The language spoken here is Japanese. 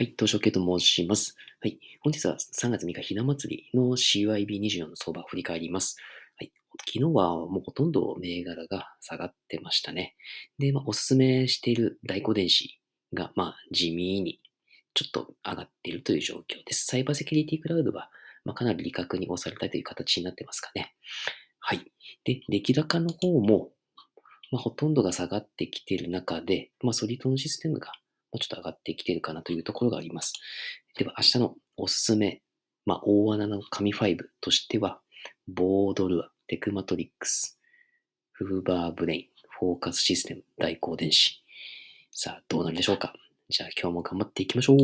はい、東証系と申します。はい、本日は3月3日ひな祭りの CYB24 の相場を振り返ります。はい、昨日はもうほとんど銘柄が下がってましたね。で、まあ、おすすめしている大古電子が、まあ、地味にちょっと上がっているという状況です。サイバーセキュリティクラウドは、まあ、かなり利確に押されたいという形になってますかね。はい。で、出来高の方も、まあ、ほとんどが下がってきている中で、まあ、ソリトンシステムがもうちょっと上がってきてるかなというところがあります。では、明日のおすすめ、まあ、大穴の神5としては、ボードルア、テクマトリックス、フーバーブレイン、フォーカスシステム、代行電子。さあ、どうなるでしょうかじゃあ今日も頑張っていきましょう